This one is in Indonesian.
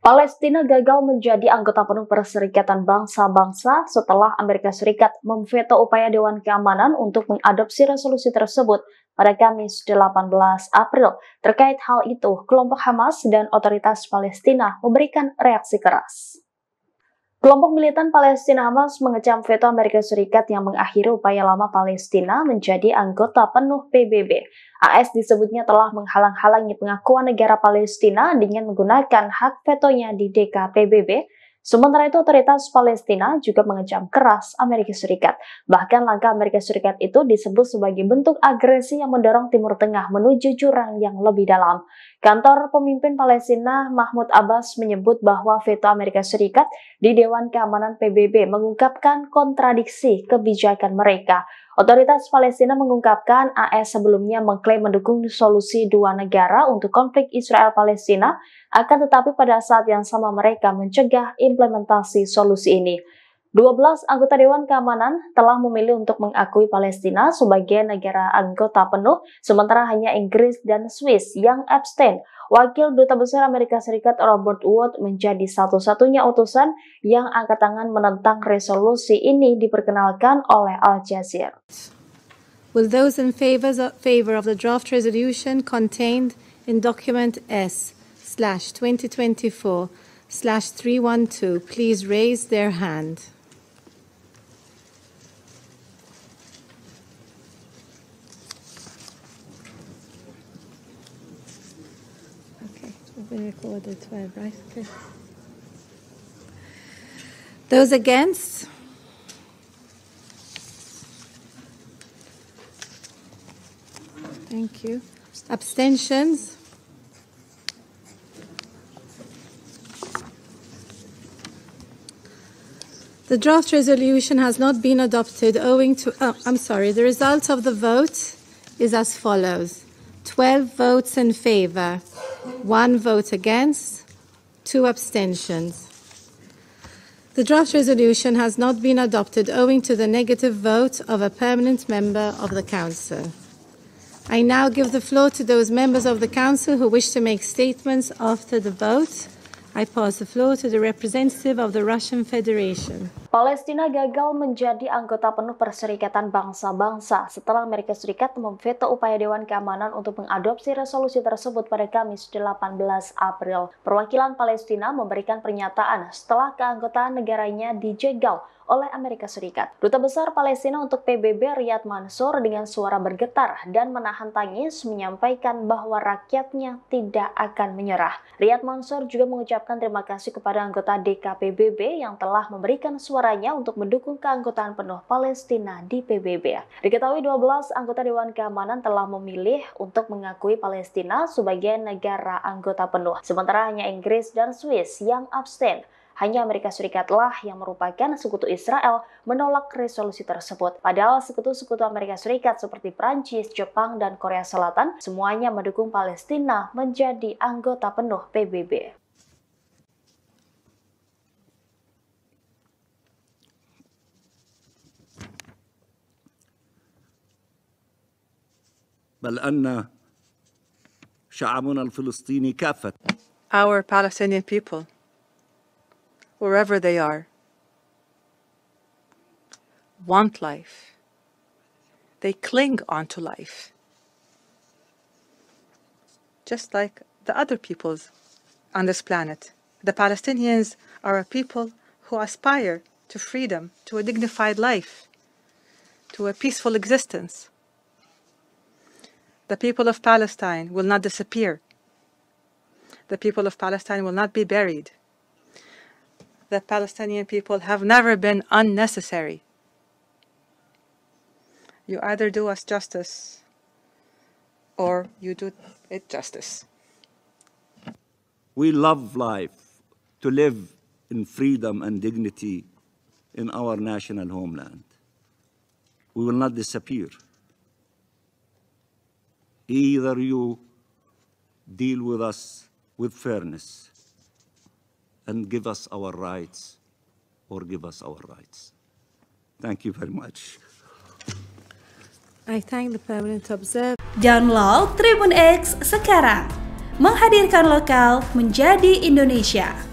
Palestina gagal menjadi anggota penuh Perserikatan Bangsa-Bangsa setelah Amerika Serikat memveto upaya Dewan Keamanan untuk mengadopsi resolusi tersebut pada Kamis 18 April. Terkait hal itu, kelompok Hamas dan otoritas Palestina memberikan reaksi keras. Kelompok militan Palestina Hamas mengecam veto Amerika Serikat yang mengakhiri upaya lama Palestina menjadi anggota penuh PBB. AS disebutnya telah menghalang-halangi pengakuan negara Palestina dengan menggunakan hak vetonya di DKPBB Sementara itu, otoritas Palestina juga mengecam keras Amerika Serikat. Bahkan langkah Amerika Serikat itu disebut sebagai bentuk agresi yang mendorong Timur Tengah menuju jurang yang lebih dalam. Kantor pemimpin Palestina Mahmud Abbas menyebut bahwa veto Amerika Serikat di Dewan Keamanan PBB mengungkapkan kontradiksi kebijakan mereka. Otoritas Palestina mengungkapkan AS e sebelumnya mengklaim mendukung solusi dua negara untuk konflik Israel-Palestina, akan tetapi pada saat yang sama mereka mencegah implementasi solusi ini. 12 anggota Dewan Keamanan telah memilih untuk mengakui Palestina sebagai negara anggota penuh, sementara hanya Inggris dan Swiss yang abstain. Wakil Duta Besar Amerika Serikat Robert Wood menjadi satu-satunya utusan yang angkat tangan menentang resolusi ini diperkenalkan oleh Al Jazeera. Will those in favor, favor of the draft resolution contained in document S slash 2024 slash 312 please raise their hand. been recorded, twelve right? Okay. Those against? Thank you. Abstentions? The draft resolution has not been adopted owing to, oh, I'm sorry, the result of the vote is as follows 12 votes in favour, one vote against, two abstentions. The draft resolution has not been adopted owing to the negative vote of a permanent member of the Council. I now give the floor to those members of the Council who wish to make statements after the vote. I pass the floor to the representative of the Russian Federation. Palestina gagal menjadi anggota penuh Perserikatan Bangsa-Bangsa setelah Amerika Serikat memveto upaya Dewan Keamanan untuk mengadopsi resolusi tersebut pada Kamis 18 April. Perwakilan Palestina memberikan pernyataan setelah keanggotaan negaranya dijegal oleh Amerika Serikat. Duta Besar Palestina untuk PBB Riyad Mansur dengan suara bergetar dan menahan tangis menyampaikan bahwa rakyatnya tidak akan menyerah. Riyad Mansur juga mengucapkan terima kasih kepada anggota DKPBB yang telah memberikan suaranya untuk mendukung keanggotaan penuh Palestina di PBB. Diketahui 12 anggota Dewan Keamanan telah memilih untuk mengakui Palestina sebagai negara anggota penuh, sementara hanya Inggris dan Swiss yang abstain. Hanya Amerika Serikatlah yang merupakan sekutu Israel menolak resolusi tersebut. Padahal sekutu-sekutu Amerika Serikat seperti Prancis, Jepang, dan Korea Selatan semuanya mendukung Palestina menjadi anggota penuh PBB. بل أن شعبنا الفلسطيني كافة Our Palestinian people wherever they are, want life. They cling onto life, just like the other peoples on this planet. The Palestinians are a people who aspire to freedom, to a dignified life, to a peaceful existence. The people of Palestine will not disappear. The people of Palestine will not be buried the Palestinian people have never been unnecessary. You either do us justice or you do it justice. We love life, to live in freedom and dignity in our national homeland. We will not disappear. Either you deal with us with fairness and give us our rights or give us our rights. Thank you very much. I thank the permanent observer. Download Tribun X sekarang. Menghadirkan lokal menjadi Indonesia.